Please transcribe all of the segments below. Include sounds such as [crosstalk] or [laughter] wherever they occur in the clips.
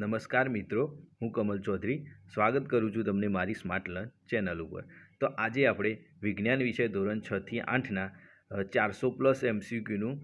નમસ્કાર મિત્રો હું કમલ ચૌધરી સ્વાગત કરું છું તમને મારી સ્માર્ટ લર્ન ચેનલ ઉપર તો આજે આપણે વિજ્ઞાન વિષય ધોરણ છથી આઠના ચારસો પ્લસ એમસીક્યુનું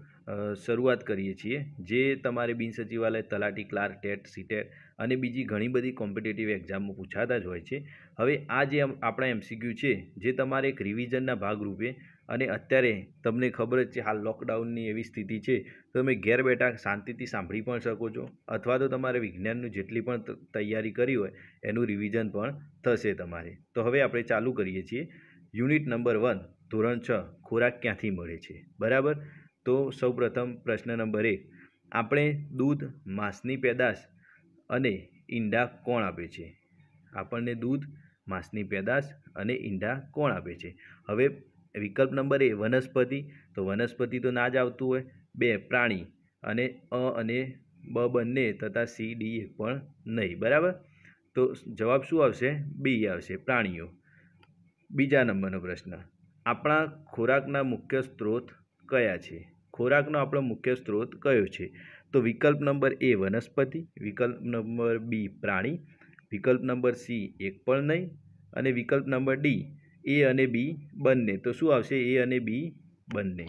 શરૂઆત કરીએ છીએ જે તમારે બિન સચિવાલય તલાટી ક્લાર્ક ટેટ સીટેટ અને બીજી ઘણી બધી કોમ્પિટેટિવ એક્ઝામમાં પૂછાતા જ હોય છે હવે આ જે આપણા એમસીક્યુ છે જે તમારે એક રિવિઝનના ભાગરૂપે અને અત્યારે તમને ખબર જ છે હાલ લોકડાઉનની એવી સ્થિતિ છે તમે ઘેર બેઠા શાંતિથી સાંભળી પણ શકો છો અથવા તો તમારે વિજ્ઞાનનું જેટલી પણ તૈયારી કરી હોય એનું રિવિઝન પણ થશે તમારે તો હવે આપણે ચાલુ કરીએ છીએ યુનિટ નંબર વન ધોરણ છ ખોરાક ક્યાંથી મળે છે બરાબર તો સૌપ્રથમ પ્રશ્ન નંબર એક આપણે દૂધ માંસની પેદાશ અને ઈંડા કોણ આપે છે આપણને દૂધ માંસની પેદાશ અને ઈંડા કોણ આપે છે હવે વિકલ્પ નંબર એ વનસ્પતિ તો વનસ્પતિ તો ના જ આવતું હોય બે પ્રાણી અને અ અને બ બંને તથા સી ડી એક પણ નહીં બરાબર તો જવાબ શું આવશે બી આવશે પ્રાણીઓ બીજા નંબરનો પ્રશ્ન આપણા ખોરાકના મુખ્ય સ્ત્રોત કયા છે ખોરાકનો આપણો મુખ્ય સ્ત્રોત કયો છે તો વિકલ્પ નંબર એ વનસ્પતિ વિકલ્પ નંબર બી પ્રાણી વિકલ્પ નંબર સી એક પણ નહીં અને વિકલ્પ નંબર ડી એ અને બી બંને તો શું આવશે એ અને બી બંને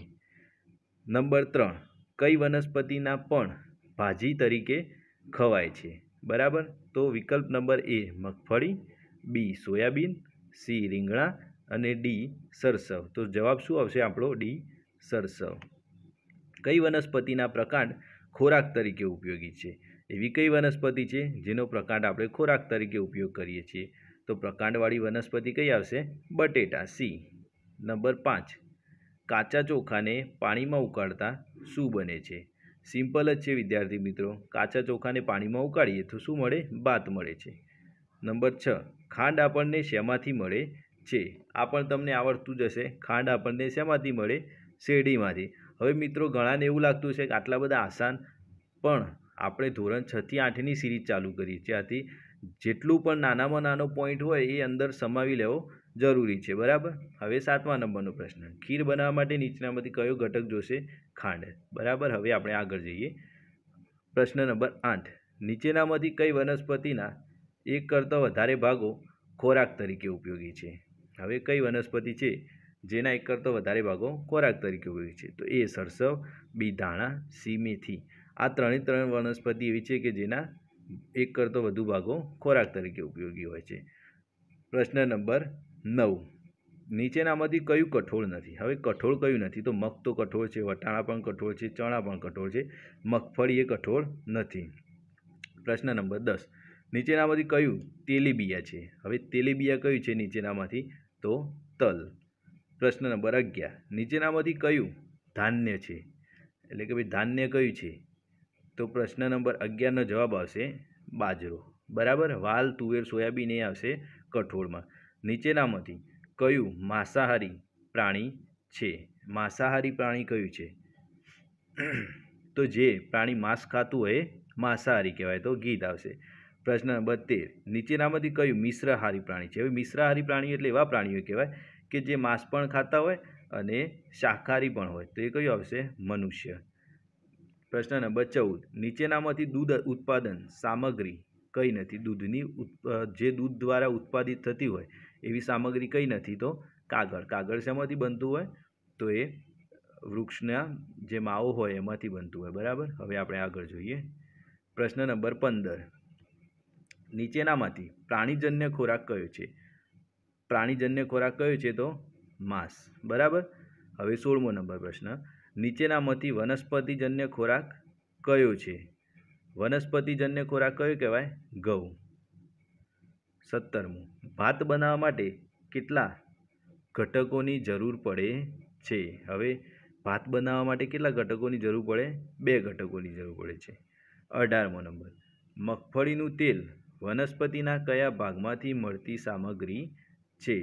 નંબર ત્રણ કઈ વનસ્પતિના પણ ભાજી તરીકે ખવાય છે બરાબર તો વિકલ્પ નંબર એ મગફળી બી સોયાબીન સી રીંગણા અને ડી સરસવ તો જવાબ શું આવશે આપણો ડી સરસવ કઈ વનસ્પતિના પ્રકાંડ ખોરાક તરીકે ઉપયોગી છે એવી કઈ વનસ્પતિ છે જેનો પ્રકાંડ આપણે ખોરાક તરીકે ઉપયોગ કરીએ છીએ તો પ્રકાંડવાળી વનસ્પતિ કઈ આવશે બટેટા સી નંબર પાંચ કાચા ચોખાને પાણીમાં ઉકાળતા શું બને છે સિમ્પલ જ છે વિદ્યાર્થી મિત્રો કાચા ચોખાને પાણીમાં ઉકાળીએ તો શું મળે બાત મળે છે નંબર છ ખાંડ આપણને શેમાંથી મળે છે આ પણ તમને આવડતું જ હશે ખાંડ આપણને શેમાંથી મળે શેરડીમાંથી હવે મિત્રો ઘણાને એવું લાગતું છે કે આટલા બધા આસાન પણ આપણે ધોરણ છથી આઠની સિરીઝ ચાલુ કરી જ્યાંથી જેટલું પણ નાનામાં નાનો પોઈન્ટ હોય એ અંદર સમાવી લેવો જરૂરી છે બરાબર હવે સાતમા નંબરનો પ્રશ્ન ખીર બનાવવા માટે નીચેનામાંથી કયો ઘટક જોશે ખાંડ બરાબર હવે આપણે આગળ જઈએ પ્રશ્ન નંબર આઠ નીચેનામાંથી કઈ વનસ્પતિના એક કરતાં વધારે ભાગો ખોરાક તરીકે ઉપયોગી છે હવે કઈ વનસ્પતિ છે જેના એક કરતાં વધારે ભાગો ખોરાક તરીકે ઉપયોગી છે તો એ સરસવ બી ધાણા સી મેથી આ ત્રણે ત્રણ વનસ્પતિ એવી છે કે જેના એક કરતો વધુ ભાગો ખોરાક તરીકે ઉપયોગી હોય છે પ્રશ્ન નંબર નવ નીચેનામાંથી કયું કઠોળ નથી હવે કઠોળ કયું નથી તો મગ તો કઠોળ છે વટાણા પણ કઠોળ છે ચણા પણ કઠોળ છે મગફળી એ કઠોળ નથી પ્રશ્ન નંબર દસ નીચેનામાંથી કયું તેલીબિયા છે હવે તેલીબિયા કયું છે નીચેનામાંથી તો તલ પ્રશ્ન નંબર અગિયાર નીચેનામાંથી કયું ધાન્ય છે એટલે કે ભાઈ ધાન્ય કયું છે તો પ્રશ્ન નંબર અગિયારનો જવાબ આવશે બાજરો બરાબર વાલ તુવેર સોયાબીન એ આવશે કઠોળમાં નીચેનામાંથી કયું માંસાહારી પ્રાણી છે માંસાહારી પ્રાણી કયું છે [clears throat] તો જે પ્રાણી માંસ ખાતું હોય માંસાહારી કહેવાય તો ગીધ આવશે પ્રશ્ન નંબર તેર નીચેનામાંથી કયું મિશ્રહારી પ્રાણી છે હવે મિશ્રહારી પ્રાણી એટલે એવા પ્રાણીઓ કહેવાય કે જે માંસ પણ ખાતા હોય અને શાકાહારી પણ હોય તો એ કયું આવશે મનુષ્ય પ્રશ્ન નંબર ચૌદ નીચેનામાંથી દૂધ ઉત્પાદન સામગ્રી કઈ નથી દૂધની જે દૂધ દ્વારા ઉત્પાદિત થતી હોય એવી સામગ્રી કઈ નથી તો કાગળ કાગળ શેમાંથી બનતું હોય તો એ વૃક્ષના જે માવો હોય એમાંથી બનતું હોય બરાબર હવે આપણે આગળ જોઈએ પ્રશ્ન નંબર પંદર નીચેનામાંથી પ્રાણીજન્ય ખોરાક કયો છે પ્રાણીજન્ય ખોરાક કયો છે તો માંસ બરાબર હવે સોળમો નંબર પ્રશ્ન નીચેનામાંથી વનસ્પતિજન્ય ખોરાક કયો છે વનસ્પતિજન્ય ખોરાક કયો કહેવાય ઘઉં સત્તરમું ભાત બનાવવા માટે કેટલા ઘટકોની જરૂર પડે છે હવે ભાત બનાવવા માટે કેટલા ઘટકોની જરૂર પડે બે ઘટકોની જરૂર પડે છે અઢારમો નંબર મગફળીનું તેલ વનસ્પતિના કયા ભાગમાંથી મળતી સામગ્રી છે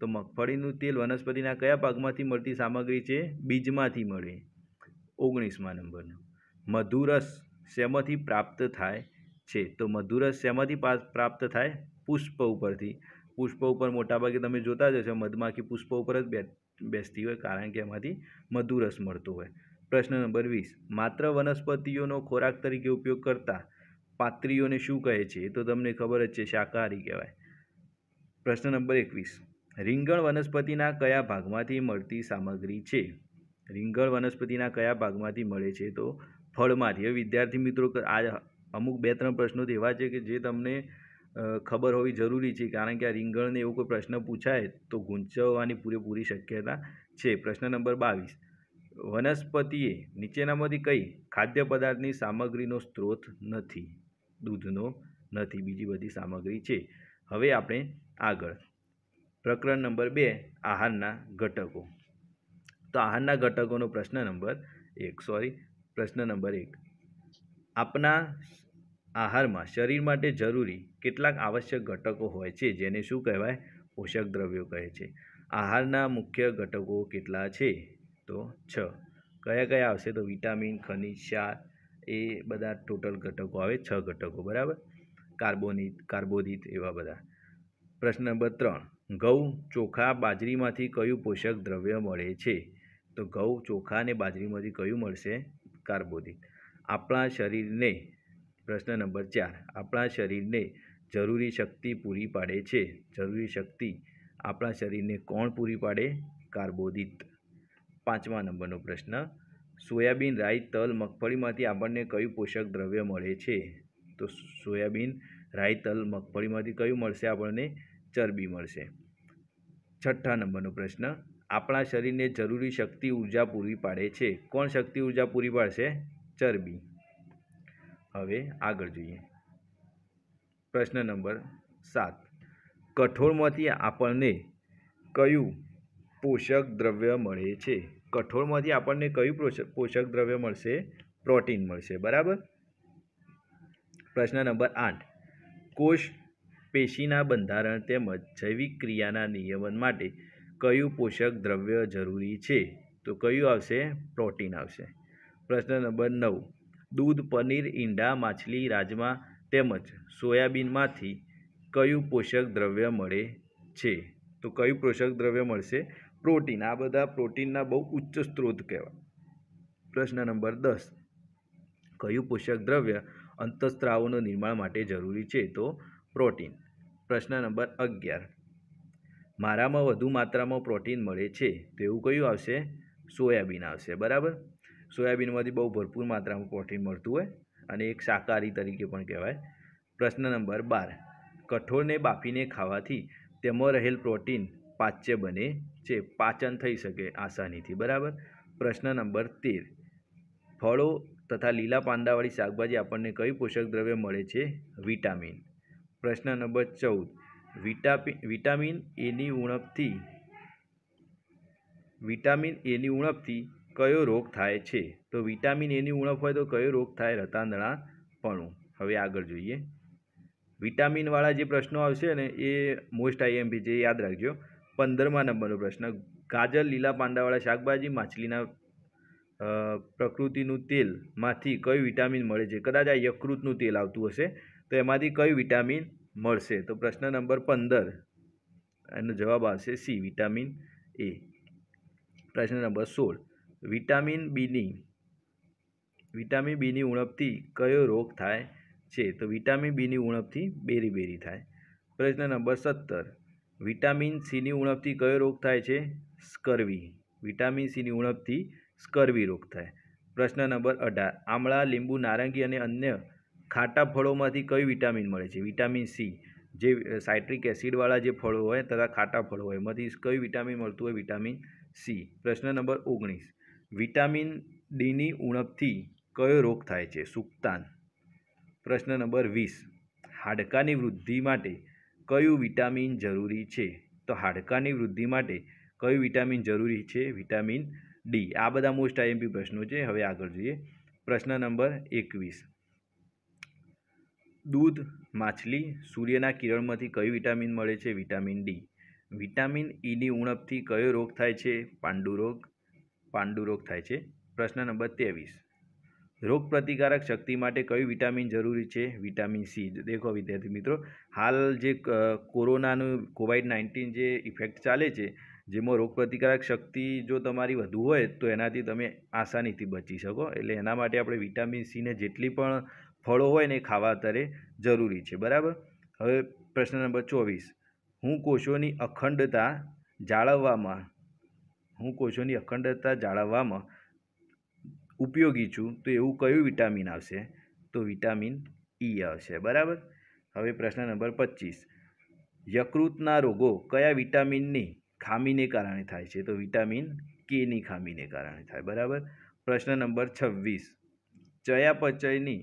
તો મગફળીનું તેલ વનસ્પતિના કયા ભાગમાંથી મળતી સામગ્રી છે બીજમાંથી મળે ઓગણીસમાં નંબરનો મધુરસ શેમાંથી પ્રાપ્ત થાય છે તો મધુરસ શેમાંથી પ્રાપ્ત થાય પુષ્પ ઉપરથી પુષ્પ ઉપર મોટાભાગે તમે જોતા જશો મધમાખી પુષ્પ ઉપર જ બેસતી હોય કારણ કે એમાંથી મધુરસ મળતો હોય પ્રશ્ન નંબર વીસ માત્ર વનસ્પતિઓનો ખોરાક તરીકે ઉપયોગ કરતા પાત્રીઓને શું કહે છે એ તો તમને ખબર જ છે શાકાહારી કહેવાય પ્રશ્ન નંબર એકવીસ રીંગણ વનસ્પતિના કયા ભાગમાંથી મળતી સામગ્રી છે રીંગણ વનસ્પતિના કયા ભાગમાંથી મળે છે તો ફળમાંથી હવે વિદ્યાર્થી મિત્રો આ અમુક બે ત્રણ પ્રશ્નો એવા છે કે જે તમને ખબર હોવી જરૂરી છે કારણ કે આ રીંગણને એવો કોઈ પ્રશ્ન પૂછાય તો ગૂંચવવાની પૂરેપૂરી શક્યતા છે પ્રશ્ન નંબર બાવીસ વનસ્પતિએ નીચેનામાંથી કઈ ખાદ્ય પદાર્થની સામગ્રીનો સ્ત્રોત નથી દૂધનો નથી બીજી બધી સામગ્રી છે હવે આપણે આગળ પ્રકરણ નંબર બે આહારના ઘટકો તો આહારના ઘટકોનો પ્રશ્ન નંબર એક સોરી પ્રશ્ન નંબર એક આપના આહારમાં શરીર માટે જરૂરી કેટલાક આવશ્યક ઘટકો હોય છે જેને શું કહેવાય પોષક દ્રવ્યો કહે છે આહારના મુખ્ય ઘટકો કેટલા છે તો છ કયા કયા આવશે તો વિટામિન ખનિજ ક્ષાર એ બધા ટોટલ ઘટકો આવે છ ઘટકો બરાબર કાર્બોનિત કાર્બોદિત એવા બધા પ્રશ્ન નંબર ત્રણ ઘઉં ચોખા બાજરીમાંથી કયું પોષક દ્રવ્ય મળે છે તો ઘઉં ચોખા અને બાજરીમાંથી કયું મળશે કાર્બોદિત આપણા શરીરને પ્રશ્ન નંબર ચાર આપણા શરીરને જરૂરી શક્તિ પૂરી પાડે છે જરૂરી શક્તિ આપણા શરીરને કોણ પૂરી પાડે કાર્બોદિત પાંચમા નંબરનો પ્રશ્ન સોયાબીન રાઈ તલ મગફળીમાંથી આપણને કયું પોષક દ્રવ્ય મળે છે તો સોયાબીન રાઈ તલ મગફળીમાંથી કયું મળશે આપણને ચરબી મળશે છઠ્ઠા નંબરનો પ્રશ્ન આપણા શરીરને જરૂરી શક્તિ ઉર્જા પૂરી પાડે છે કોણ શક્તિ ઉર્જા પૂરી પાડશે ચરબી હવે આગળ જોઈએ પ્રશ્ન નંબર સાત કઠોળમાંથી આપણને કયું પોષક દ્રવ્ય મળે છે કઠોળમાંથી આપણને કયું પોષક દ્રવ્ય મળશે પ્રોટીન મળશે બરાબર પ્રશ્ન નંબર આઠ કોષ પેશીના બંધારણ તેમજ જૈવિક ક્રિયાના નિયમન માટે કયું પોષક દ્રવ્ય જરૂરી છે તો કયું આવશે પ્રોટીન આવશે પ્રશ્ન નંબર નવ દૂધ પનીર ઈંડા માછલી રાજમા તેમજ સોયાબીનમાંથી કયું પોષક દ્રવ્ય મળે છે તો કયું પોષક દ્રવ્ય મળશે પ્રોટીન આ બધા પ્રોટીનના બહુ ઉચ્ચ સ્ત્રોત કહેવાય પ્રશ્ન નંબર દસ કયું પોષક દ્રવ્ય અંતઃસ્ત્રાવોનું નિર્માણ માટે જરૂરી છે તો પ્રોટીન પ્રશ્ન નંબર અગિયાર મારામાં વધુ માત્રામાં પ્રોટીન મળે છે તેવું કયું આવશે સોયાબીન આવશે બરાબર સોયાબીનમાંથી બહુ ભરપૂર માત્રામાં પ્રોટીન મળતું હોય અને એક શાકાહારી તરીકે પણ કહેવાય પ્રશ્ન નંબર બાર કઠોળને બાફીને ખાવાથી તેમાં રહેલ પ્રોટીન પાચ્ય બને છે પાચન થઈ શકે આસાનીથી બરાબર પ્રશ્ન નંબર તેર ફળો તથા લીલા પાંદાવાળી શાકભાજી આપણને કઈ પોષક દ્રવ્ય મળે છે વિટામિન પ્રશ્ન નંબર ચૌદ વિટાપિન વિટામિન એની ઉણપથી વિટામિન એની ઉણપથી કયો રોગ થાય છે તો વિટામિન એની ઉણપ હોય તો કયો રોગ થાય રતાંદણાપણું હવે આગળ જોઈએ વિટામિનવાળા જે પ્રશ્નો આવશે ને એ મોસ્ટ આઈએમપી છે યાદ રાખજો પંદરમા નંબરનો પ્રશ્ન ગાજર લીલા પાંદાવાળા શાકભાજી માછલીના પ્રકૃતિનું તેલમાંથી કયું વિટામિન મળે છે કદાચ આ યકૃતનું તેલ આવતું હશે તો એમાંથી કયું વિટામિન મળશે તો પ્રશ્ન નંબર પંદર એનો જવાબ આવશે સી વિટામિન એ પ્રશ્ન નંબર સોળ વિટામિન બીની વિટામિન બીની ઉણપથી કયો રોગ થાય છે તો વિટામિન બીની ઉણપથી બેરી બેરી થાય પ્રશ્ન નંબર સત્તર વિટામિન સીની ઉણપથી કયો રોગ થાય છે સ્કર્વી વિટામિન સીની ઉણપથી સ્કરવી રોગ થાય પ્રશ્ન નંબર અઢાર આમળા લીંબુ નારંગી અને અન્ય ખાટા ફળોમાંથી કઈ વિટામિન મળે છે વિટામિન સી જે સાઇટ્રિક એસિડવાળા જે ફળો હોય તથા ખાટા ફળો હોય એમાંથી કઈ વિટામિન મળતું હોય વિટામિન સી પ્રશ્ન નંબર ઓગણીસ વિટામિન ડીની ઉણપથી કયો રોગ થાય છે સુક્તાન પ્રશ્ન નંબર વીસ હાડકાની વૃદ્ધિ માટે કયું વિટામિન જરૂરી છે તો હાડકાની વૃદ્ધિ માટે કયું વિટામિન જરૂરી છે વિટામિન ડી આ બધા મોસ્ટ આઈએમપી પ્રશ્નો છે હવે આગળ જોઈએ પ્રશ્ન નંબર એકવીસ દૂધ માછલી સૂર્યના કિરણમાંથી કયું વિટામિન મળે છે વિટામિન ડી વિટામિન ઈની e ઉણપથી કયો રોગ થાય છે પાંડુરોગ પાંડુરોગ થાય છે પ્રશ્ન નંબર ત્રેવીસ રોગ પ્રતિકારક શક્તિ માટે કયું વિટામિન જરૂરી છે વિટામિન સી દેખો વિદ્યાર્થી મિત્રો હાલ જે કોરોનાનું કોવિડ નાઇન્ટીન જે ઇફેક્ટ ચાલે છે જેમાં રોગપ્રતિકારક શક્તિ જો તમારી વધુ હોય તો એનાથી તમે આસાનીથી બચી શકો એટલે એના માટે આપણે વિટામિન સીને જેટલી પણ ફળો હોય ને ખાવા અત્યારે જરૂરી છે બરાબર હવે પ્રશ્ન નંબર ચોવીસ હું કોષોની અખંડતા જાળવવામાં હું કોષોની અખંડતા જાળવવામાં ઉપયોગી છું તો એવું કયું વિટામિન આવશે તો વિટામિન ઈ આવશે બરાબર હવે પ્રશ્ન નંબર પચીસ યકૃતના રોગો કયા વિટામિનની ખામીને કારણે થાય છે તો વિટામિન કેની ખામીને કારણે થાય બરાબર પ્રશ્ન નંબર છવ્વીસ ચયાપચયની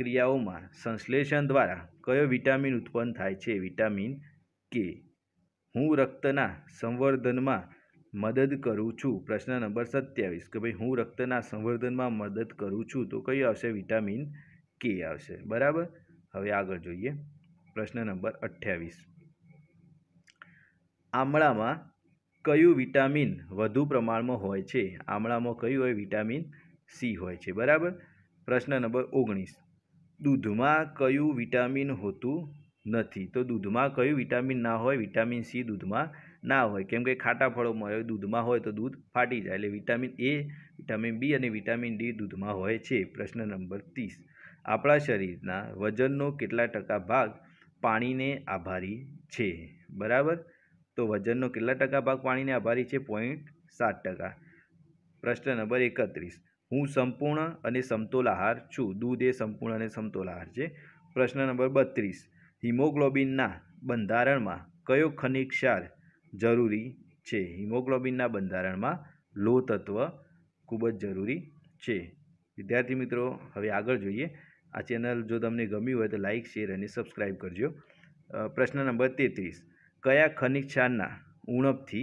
ક્રિયાઓમાં સંશ્લેષણ દ્વારા કયો વિટામિન ઉત્પન્ન થાય છે વિટામિન કે હું રક્તના સંવર્ધનમાં મદદ કરું છું પ્રશ્ન નંબર સત્યાવીસ કે ભાઈ હું રક્તના સંવર્ધનમાં મદદ કરું છું તો કયું આવશે વિટામિન કે આવશે બરાબર હવે આગળ જોઈએ પ્રશ્ન નંબર અઠ્યાવીસ આમળામાં કયું વિટામિન વધુ પ્રમાણમાં હોય છે આમળામાં કયું હોય વિટામિન સી હોય છે બરાબર પ્રશ્ન નંબર ઓગણીસ દૂધમાં કયું વિટામિન હોતું નથી તો દૂધમાં કયું વિટામિન ના હોય વિટામિન સી દૂધમાં ના હોય કેમ કે ખાટા ફળોમાં હોય દૂધમાં હોય તો દૂધ ફાટી જાય એટલે વિટામિન એ વિટામિન બી અને વિટામિન ડી દૂધમાં હોય છે પ્રશ્ન નંબર ત્રીસ આપણા શરીરના વજનનો કેટલા ટકા ભાગ પાણીને આભારી છે બરાબર તો વજનનો કેટલા ટકા ભાગ પાણીને આભારી છે પોઈન્ટ સાત ટકા પ્રશ્ન નંબર એકત્રીસ હું સંપૂર્ણ અને સમતોલ આહાર છું દૂધ એ સંપૂર્ણ અને સમતોલ આહાર છે પ્રશ્ન નંબર બત્રીસ હિમોગ્લોબિનના બંધારણમાં કયો ખનિક ક્ષાર જરૂરી છે હિમોગ્લોબિનના બંધારણમાં લોહ તત્વ ખૂબ જ જરૂરી છે વિદ્યાર્થી મિત્રો હવે આગળ જોઈએ આ ચેનલ જો તમને ગમી હોય તો લાઇક શેર અને સબસ્ક્રાઈબ કરજો પ્રશ્ન નંબર તેત્રીસ કયા ખનિજ ક્ષારના ઉણપથી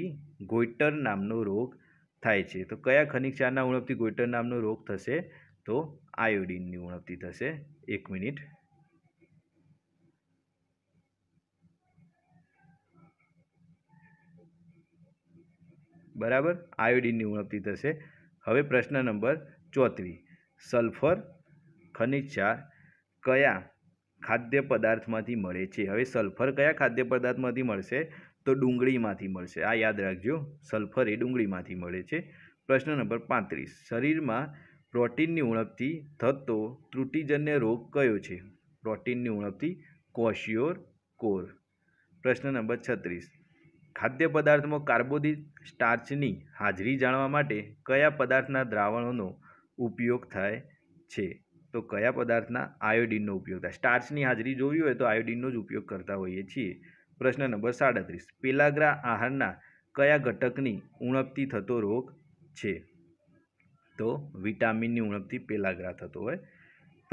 ગોઈટર નામનો રોગ થાય છે તો કયા ખનિજ ક્ષારના ઉણપથી ગોઈટર નામનો રોગ થશે તો આયોડિનની ઉણપથી થશે એક મિનિટ બરાબર આયોડિનની ઉણપથી થશે હવે પ્રશ્ન નંબર ચોત્રીસ સલ્ફર ખનિજ ક્ષાર કયા ખાદ્ય પદાર્થમાંથી મળે છે હવે સલ્ફર કયા ખાદ્ય પદાર્થમાંથી મળશે તો ડુંગળીમાંથી મળશે આ યાદ રાખજો સલ્ફર એ ડુંગળીમાંથી મળે છે પ્રશ્ન નંબર પાંત્રીસ શરીરમાં પ્રોટીનની ઉણપથી થતો ત્રુટિજન્ય રોગ કયો છે પ્રોટીનની ઉણપથી કોશિયોર કોર પ્રશ્ન નંબર છત્રીસ ખાદ્ય પદાર્થમાં કાર્બોદિત સ્ટાર્ચની હાજરી જાણવા માટે કયા પદાર્થના દ્રાવણોનો ઉપયોગ થાય છે તો કયા પદાર્થના આયોડિનનો ઉપયોગ થાય સ્ટાર્ચની હાજરી જોવી હોય તો આયોડિનનો જ ઉપયોગ કરતા હોઈએ છીએ પ્રશ્ન નંબર સાડત્રીસ પેલાગ્રા આહારના કયા ઘટકની ઉણપથી થતો રોગ છે તો વિટામિનની ઉણપથી પેલાગ્રા થતો હોય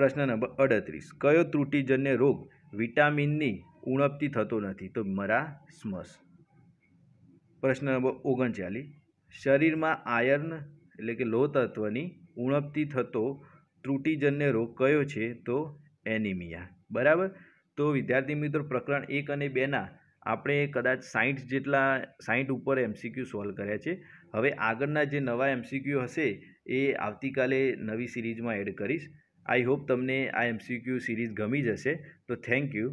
પ્રશ્ન નંબર અડત્રીસ કયો ત્રુટિજન્ય રોગ વિટામિનની ઉણપથી થતો નથી તો મરા મરાસ્મસ પ્રશ્ન નંબર ઓગણચાલીસ શરીરમાં આયર્ન એટલે કે લોહ તત્વની ઉણપથી થતો ત્રુટીજન્ય રોગ કયો છે તો એનિમિયા બરાબર તો વિદ્યાર્થી મિત્રો પ્રકરણ એક અને બેના આપણે કદાચ સાઠ જેટલા સાઠ ઉપર એમસીક્યુ સોલ્વ કર્યા છે હવે આગળના જે નવા એમસીક્યુ હશે એ આવતીકાલે નવી સિરીઝમાં એડ કરીશ આઈ હોપ તમને આ એમસીક્યુ સિરીઝ ગમી જશે તો થેન્ક યુ